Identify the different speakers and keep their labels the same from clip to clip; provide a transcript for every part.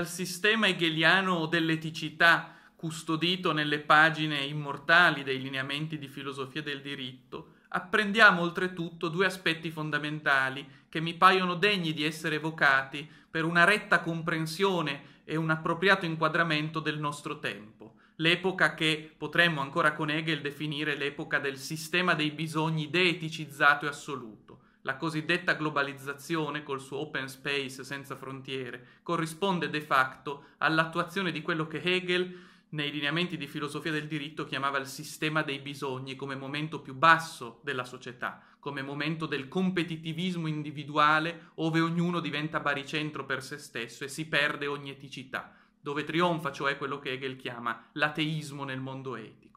Speaker 1: dal sistema hegeliano dell'eticità custodito nelle pagine immortali dei lineamenti di filosofia del diritto, apprendiamo oltretutto due aspetti fondamentali che mi paiono degni di essere evocati per una retta comprensione e un appropriato inquadramento del nostro tempo, l'epoca che potremmo ancora con Hegel definire l'epoca del sistema dei bisogni deeticizzato e assoluto. La cosiddetta globalizzazione, col suo open space senza frontiere, corrisponde de facto all'attuazione di quello che Hegel, nei lineamenti di filosofia del diritto, chiamava il sistema dei bisogni come momento più basso della società, come momento del competitivismo individuale, ove ognuno diventa baricentro per se stesso e si perde ogni eticità, dove trionfa cioè quello che Hegel chiama l'ateismo nel mondo etico.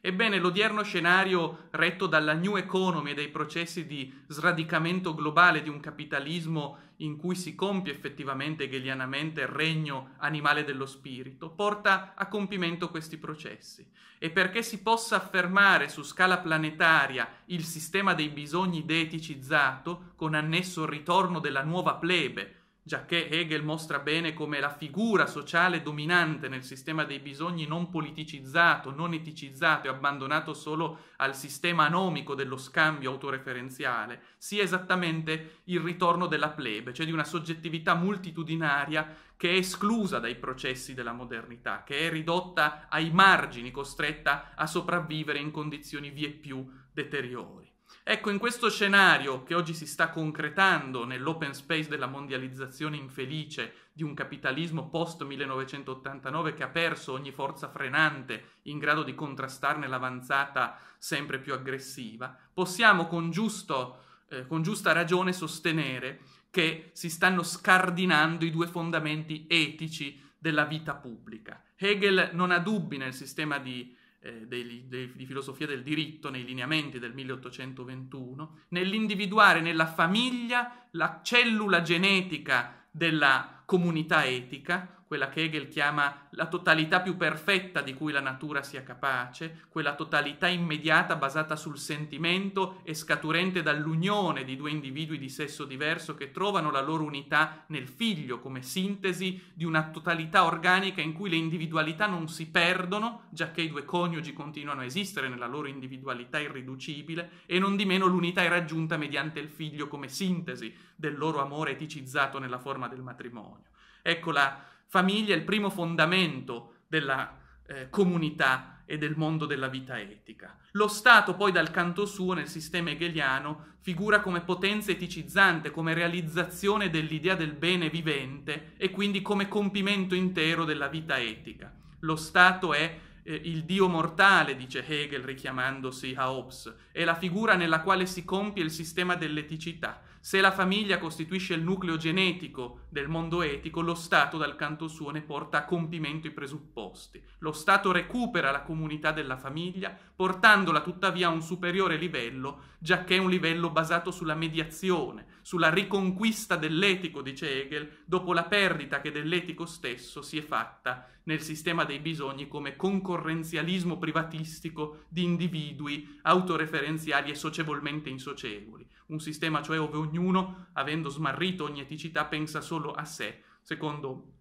Speaker 1: Ebbene, l'odierno scenario retto dalla New Economy e dai processi di sradicamento globale di un capitalismo in cui si compie effettivamente hegelianamente il regno animale dello spirito, porta a compimento questi processi. E perché si possa affermare su scala planetaria il sistema dei bisogni deeticizzato, con annesso il ritorno della nuova plebe, giacché Hegel mostra bene come la figura sociale dominante nel sistema dei bisogni non politicizzato, non eticizzato e abbandonato solo al sistema anomico dello scambio autoreferenziale, sia esattamente il ritorno della plebe, cioè di una soggettività multitudinaria che è esclusa dai processi della modernità, che è ridotta ai margini, costretta a sopravvivere in condizioni vie più deteriori. Ecco, in questo scenario che oggi si sta concretando nell'open space della mondializzazione infelice di un capitalismo post 1989 che ha perso ogni forza frenante in grado di contrastarne l'avanzata sempre più aggressiva, possiamo con, giusto, eh, con giusta ragione sostenere che si stanno scardinando i due fondamenti etici della vita pubblica. Hegel non ha dubbi nel sistema di eh, dei, dei, di filosofia del diritto nei lineamenti del 1821, nell'individuare nella famiglia la cellula genetica della comunità etica, quella che Hegel chiama la totalità più perfetta di cui la natura sia capace, quella totalità immediata basata sul sentimento e scaturente dall'unione di due individui di sesso diverso che trovano la loro unità nel figlio come sintesi di una totalità organica in cui le individualità non si perdono, giacché i due coniugi continuano a esistere nella loro individualità irriducibile e non di meno l'unità è raggiunta mediante il figlio come sintesi del loro amore eticizzato nella forma del matrimonio. Ecco la famiglia è il primo fondamento della eh, comunità e del mondo della vita etica. Lo Stato poi dal canto suo nel sistema hegeliano figura come potenza eticizzante, come realizzazione dell'idea del bene vivente e quindi come compimento intero della vita etica. Lo Stato è eh, il Dio mortale, dice Hegel richiamandosi a Hobbes, è la figura nella quale si compie il sistema dell'eticità, se la famiglia costituisce il nucleo genetico del mondo etico, lo Stato dal canto suo ne porta a compimento i presupposti. Lo Stato recupera la comunità della famiglia, portandola tuttavia a un superiore livello, giacché è un livello basato sulla mediazione, sulla riconquista dell'etico, dice Hegel, dopo la perdita che dell'etico stesso si è fatta nel sistema dei bisogni come concorrenzialismo privatistico di individui autoreferenziali e socievolmente insocievoli. Un sistema cioè ove ognuno ognuno, avendo smarrito ogni eticità, pensa solo a sé, secondo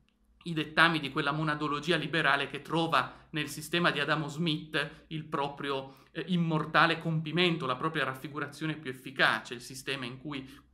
Speaker 1: i dettami di quella monadologia liberale che trova nel sistema di Adamo Smith il proprio eh, immortale compimento, la propria raffigurazione più efficace, il sistema in cui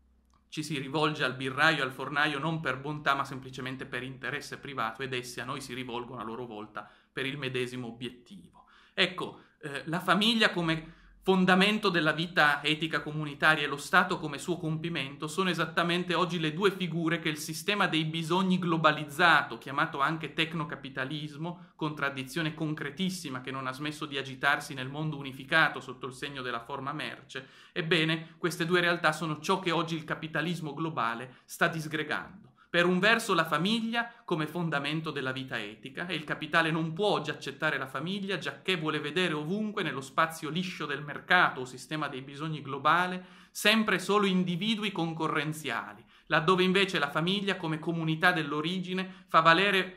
Speaker 1: ci si rivolge al birraio al fornaio non per bontà ma semplicemente per interesse privato ed essi a noi si rivolgono a loro volta per il medesimo obiettivo. Ecco, eh, la famiglia come fondamento della vita etica comunitaria e lo Stato come suo compimento sono esattamente oggi le due figure che il sistema dei bisogni globalizzato, chiamato anche tecnocapitalismo, contraddizione concretissima che non ha smesso di agitarsi nel mondo unificato sotto il segno della forma merce, ebbene queste due realtà sono ciò che oggi il capitalismo globale sta disgregando. Per un verso la famiglia come fondamento della vita etica e il capitale non può oggi accettare la famiglia giacché vuole vedere ovunque nello spazio liscio del mercato o sistema dei bisogni globale sempre solo individui concorrenziali, laddove invece la famiglia come comunità dell'origine fa valere,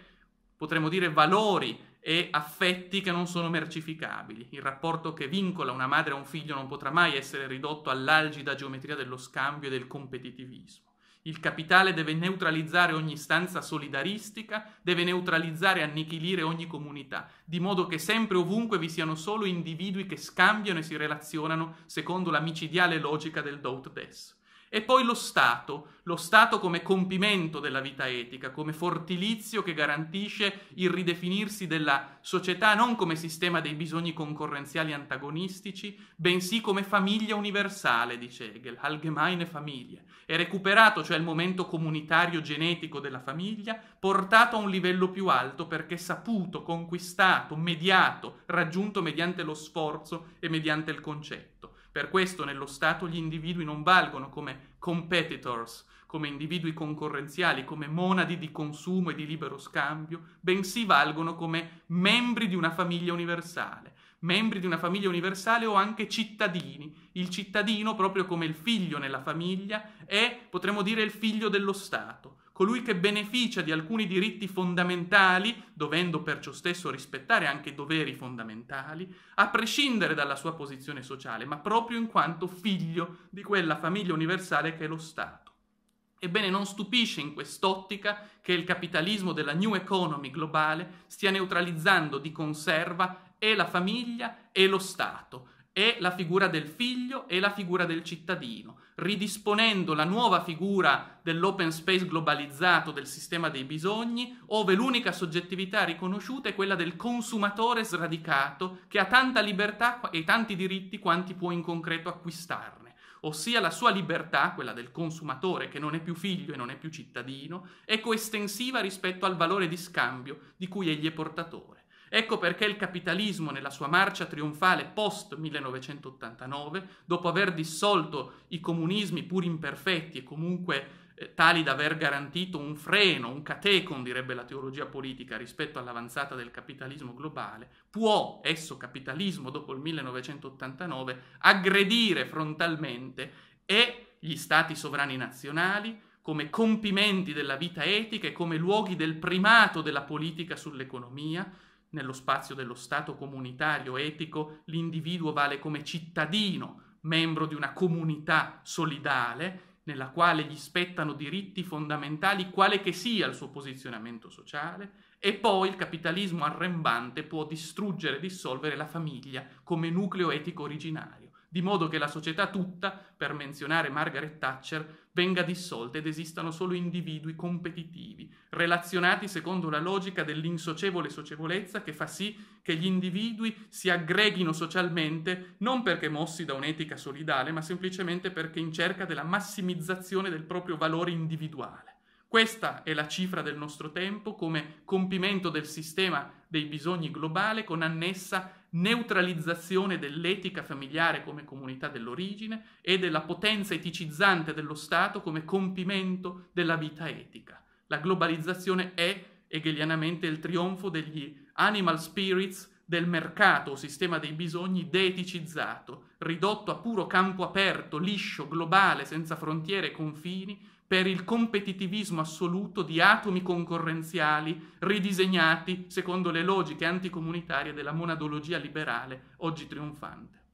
Speaker 1: potremmo dire, valori e affetti che non sono mercificabili. Il rapporto che vincola una madre a un figlio non potrà mai essere ridotto all'algida geometria dello scambio e del competitivismo. Il capitale deve neutralizzare ogni stanza solidaristica, deve neutralizzare e annichilire ogni comunità, di modo che sempre e ovunque vi siano solo individui che scambiano e si relazionano secondo la micidiale logica del Dout Des. E poi lo Stato, lo Stato come compimento della vita etica, come fortilizio che garantisce il ridefinirsi della società non come sistema dei bisogni concorrenziali antagonistici, bensì come famiglia universale, dice Hegel, allgemeine Familie. È recuperato, cioè il momento comunitario genetico della famiglia, portato a un livello più alto perché saputo, conquistato, mediato, raggiunto mediante lo sforzo e mediante il concetto. Per questo nello Stato gli individui non valgono come competitors, come individui concorrenziali, come monadi di consumo e di libero scambio, bensì valgono come membri di una famiglia universale, membri di una famiglia universale o anche cittadini. Il cittadino, proprio come il figlio nella famiglia, è, potremmo dire, il figlio dello Stato colui che beneficia di alcuni diritti fondamentali, dovendo perciò stesso rispettare anche doveri fondamentali, a prescindere dalla sua posizione sociale, ma proprio in quanto figlio di quella famiglia universale che è lo Stato. Ebbene, non stupisce in quest'ottica che il capitalismo della New Economy globale stia neutralizzando di conserva e la famiglia e lo Stato, è la figura del figlio e la figura del cittadino, ridisponendo la nuova figura dell'open space globalizzato del sistema dei bisogni, ove l'unica soggettività riconosciuta è quella del consumatore sradicato che ha tanta libertà e tanti diritti quanti può in concreto acquistarne, ossia la sua libertà, quella del consumatore che non è più figlio e non è più cittadino, è coestensiva rispetto al valore di scambio di cui egli è portatore. Ecco perché il capitalismo nella sua marcia trionfale post 1989, dopo aver dissolto i comunismi pur imperfetti e comunque eh, tali da aver garantito un freno, un catecon, direbbe la teologia politica, rispetto all'avanzata del capitalismo globale, può, esso capitalismo dopo il 1989, aggredire frontalmente e gli stati sovrani nazionali come compimenti della vita etica e come luoghi del primato della politica sull'economia, nello spazio dello Stato comunitario etico l'individuo vale come cittadino, membro di una comunità solidale nella quale gli spettano diritti fondamentali quale che sia il suo posizionamento sociale, e poi il capitalismo arrembante può distruggere e dissolvere la famiglia come nucleo etico originario di modo che la società tutta, per menzionare Margaret Thatcher, venga dissolta ed esistano solo individui competitivi, relazionati secondo la logica dell'insocievole socievolezza che fa sì che gli individui si aggreghino socialmente non perché mossi da un'etica solidale, ma semplicemente perché in cerca della massimizzazione del proprio valore individuale. Questa è la cifra del nostro tempo come compimento del sistema dei bisogni globale con annessa neutralizzazione dell'etica familiare come comunità dell'origine e della potenza eticizzante dello Stato come compimento della vita etica. La globalizzazione è hegelianamente il trionfo degli animal spirits del mercato o sistema dei bisogni deeticizzato, ridotto a puro campo aperto, liscio, globale, senza frontiere e confini, per il competitivismo assoluto di atomi concorrenziali ridisegnati secondo le logiche anticomunitarie della monadologia liberale oggi trionfante.